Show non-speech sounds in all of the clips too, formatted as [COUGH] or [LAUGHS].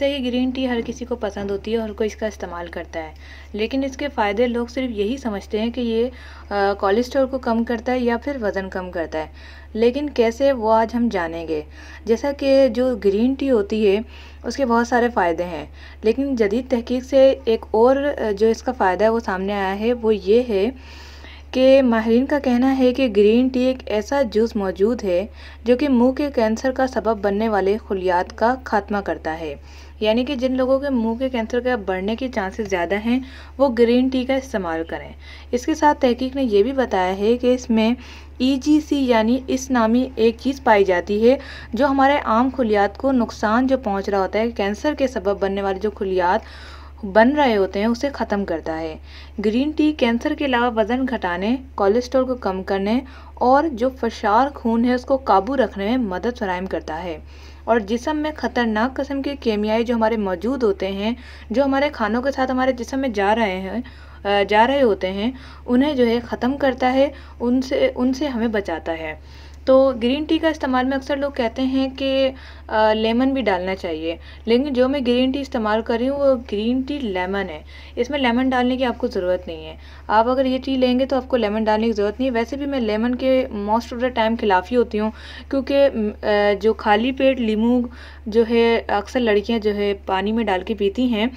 तो ये green tea हर किसी को पसंद होती है और कोई इसका इस्तेमाल करता है लेकिन इसके फ़ायदे लोग सिर्फ यही समझते हैं कि ये कोलेस्ट्रॉल को कम करता है या फिर वज़न कम करता है लेकिन कैसे वो आज हम जानेंगे जैसा कि जो ग्रीन टी होती है उसके बहुत सारे फ़ायदे हैं लेकिन जदीद तहकीक से एक और जो इसका फ़ायदा है वो सामने आया है वो ये है के माहरीन का कहना है कि ग्रीन टी एक ऐसा जूस मौजूद है जो कि मुंह के कैंसर का सबब बनने वाले खलियात का खात्मा करता है यानी कि जिन लोगों के मुंह के कैंसर का बढ़ने के चांसेस ज़्यादा हैं वो ग्रीन टी का इस्तेमाल करें इसके साथ तहकीक ने यह भी बताया है कि इसमें ईजीसी e यानी इस नामी एक चीज़ पाई जाती है जो हमारे आम खुलियात को नुकसान जो पहुंच रहा होता है कैंसर के सबब बनने वाले जो खुलियात बन रहे होते हैं उसे ख़त्म करता है ग्रीन टी कैंसर के अलावा वज़न घटाने कोलेस्ट्रॉल को कम करने और जो फशार खून है उसको काबू रखने में मदद फराहम करता है और जिसम में ख़तरनाक कस्म के केमियाई जो हमारे मौजूद होते हैं जो हमारे खानों के साथ हमारे जिसम में जा रहे हैं जा रहे होते हैं उन्हें जो है ख़त्म करता है उनसे उनसे हमें बचाता है तो ग्रीन टी का इस्तेमाल में अक्सर लोग कहते हैं कि लेमन भी डालना चाहिए लेकिन जो मैं ग्रीन टी इस्तेमाल कर रही हूँ वो ग्रीन टी लेमन है इसमें लेमन डालने की आपको ज़रूरत नहीं है आप अगर ये टी लेंगे तो आपको लेमन डालने की ज़रूरत नहीं है वैसे भी मैं लेमन के मोस्ट ऑफ द टाइम खिलाफ ही होती हूँ क्योंकि जो खाली पेट लीमू जो है अक्सर लड़कियाँ जो है पानी में डाल के पीती हैं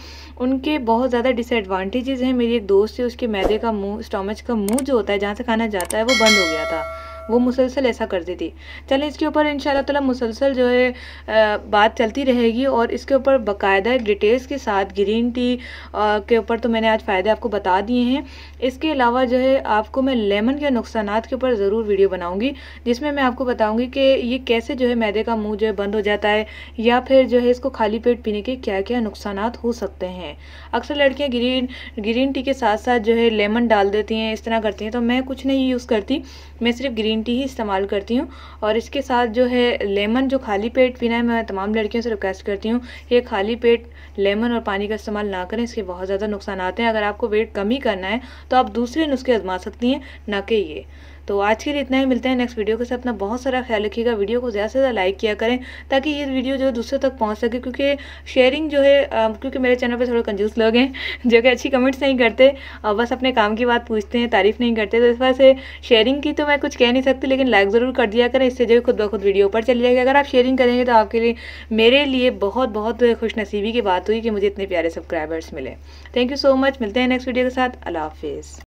उनके बहुत ज़्यादा डिसएडवाटेजेज़ हैं मेरी एक दोस्त है उसके मैदे का मुँह स्टोमच का मुँह जो होता है जहाँ से खाना जाता है वो बंद हो गया था वो मुसलसल ऐसा करती थी चलें इसके ऊपर इन ताला मुसलसल जो है बात चलती रहेगी और इसके ऊपर बाकायदा डिटेल्स के साथ ग्रीन टी के ऊपर तो मैंने आज फ़ायदे आपको बता दिए हैं इसके अलावा जो है आपको मैं लेमन के नुकसान के ऊपर ज़रूर वीडियो बनाऊँगी जिसमें मैं आपको बताऊँगी कि ये कैसे जो है मैदे का मुँह जो है बंद हो जाता है या फिर जो है इसको खाली पेट पीने के क्या क्या नुकसान हो सकते हैं अक्सर लड़कियाँ ग्रीन ग्रीन टी के साथ साथ जो है लेमन डाल देती हैं इस तरह करती हैं तो मैं कुछ नहीं यूज़ करती मैं सिर्फ ग्रीन ग्रीन टी ही इस्तेमाल करती हूँ और इसके साथ जो है लेमन जो खाली पेट पीना है मैं तमाम लड़कियों से रिक्वेस्ट करती हूँ कि खाली पेट लेमन और पानी का इस्तेमाल ना करें इसके बहुत ज़्यादा नुकसान आते हैं अगर आपको वेट कम ही करना है तो आप दूसरे नुस्खे आजमा सकती हैं ना कि ये तो आज के लिए इतना ही मिलते हैं नेक्स्ट वीडियो के साथ अपना बहुत सारा ख्याल रखिएगा वीडियो को ज़्यादा से ज़्यादा लाइक किया करें ताकि ये वीडियो जो है दूसरे तक पहुंच सके क्योंकि शेयरिंग जो है आ, क्योंकि मेरे चैनल पे थोड़े कंजूस लोग हैं [LAUGHS] जो कि अच्छी कमेंट्स नहीं करते और बस अपने काम की बात पूछते हैं तारीफ़ नहीं करते तो इस वजह से शेयरिंग की तो मैं कुछ कह नहीं नहीं सकती लेकिन लाइक ज़रूर कर दिया करें इससे जो खुद ब खुद वीडियो पर चली जाएगी अगर आप शेयरिंग करेंगे तो आपके लिए मेरे लिए बहुत बहुत खुशनसीबी की बात हुई कि मुझे इतने प्यारे सब्सक्राइबर्स मिले थैंक यू सो मच मिलते हैं नेक्स्ट वीडियो के साथ अला हाफिज़